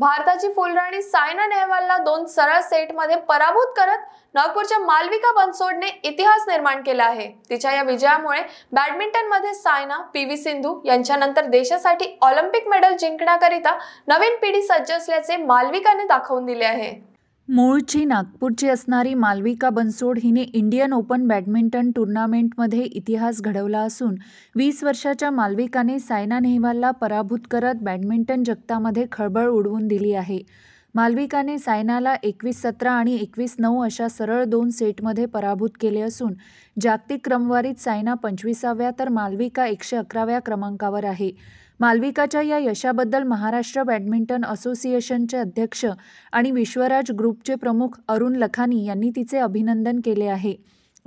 भारताची फुलराणी सायना नेहवालला दोन सरळ सेटमध्ये पराभूत करत नागपूरच्या मालविका बनसोडने इतिहास निर्माण केला आहे तिच्या या विजयामुळे बॅडमिंटनमध्ये सायना पी व्ही सिंधू यांच्यानंतर देशासाठी ऑलिम्पिक मेडल जिंकण्याकरिता नवीन पिढी सज्ज असल्याचे मालविकाने दाखवून दिले आहे मूळची नागपूरची असणारी मालविका बनसोड हिने इंडियन ओपन बॅडमिंटन टुर्नामेंटमध्ये इतिहास घडवला असून वीस वर्षाच्या मालविकाने सायना नेहवालला पराभूत करत बॅडमिंटन जगतामध्ये खळबळ उडवून दिली आहे मालविकाने सायनाला एकवीस सतरा आणि एकवीस नऊ अशा सरळ दोन सेटमध्ये पराभूत केले असून जागतिक क्रमवारीत सायना पंचवीसाव्या तर मालविका एकशे अकराव्या क्रमांकावर आहे मालविकाच्या या यशाबद्दल महाराष्ट्र बॅडमिंटन असोसिएशनचे अध्यक्ष आणि विश्वराज ग्रुपचे प्रमुख अरुण लखानी यांनी तिचे अभिनंदन केले आहे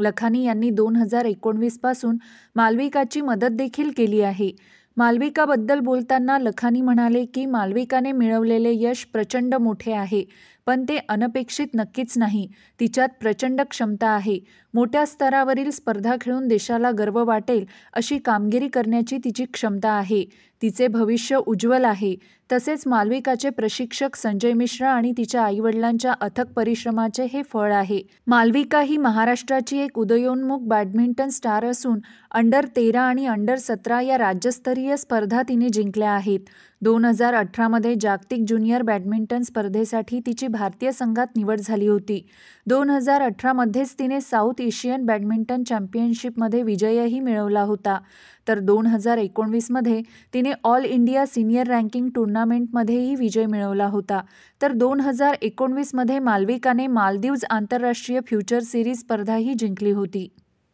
लखानी यांनी दोन हजार एकोणवीसपासून मालविकाची मदत देखील केली आहे मालविकाबद्दल बोलताना लखानी म्हणाले की मालविकाने मिळवलेले यश प्रचंड मोठे आहे पण ते अनपेक्षित नक्कीच नाही तिच्यात प्रचंड क्षमता आहे मोठ्या स्तरावरील स्पर्धा खेळून देशाला गर्व वाटेल अशी कामगिरी करण्याची तिची क्षमता आहे तिचे भविष्य उज्ज्वल आहे तसेच मालविकाचे प्रशिक्षक संजय मिश्रा आणि तिच्या आईवडिलांच्या अथक परिश्रमाचे हे फळ आहे मालविका ही महाराष्ट्राची एक उदयोन्मुख बॅडमिंटन स्टार असून अंडर तेरा आणि अंडर सतरा या राज्यस्तरीय स्पर्धा तिने जिंकल्या आहेत दोन हजार अठरामध्ये जागतिक ज्युनियर बॅडमिंटन स्पर्धेसाठी तिची भारतीय संघात निवड झाली होती दोन हजार अठरामध्येच तिने साऊथ एशियन बॅडमिंटन चॅम्पियनशिपमध्ये विजयही मिळवला होता तर दोन हजार एकोणवीसमध्ये तिने ऑल इंडिया सिनियर रँकिंग टुर्नामेंटमध्येही विजय मिळवला होता तर दोन हजार एकोणवीसमध्ये मालविकाने मालदीव्ज आंतरराष्ट्रीय फ्युचर सिरीज स्पर्धाही जिंकली होती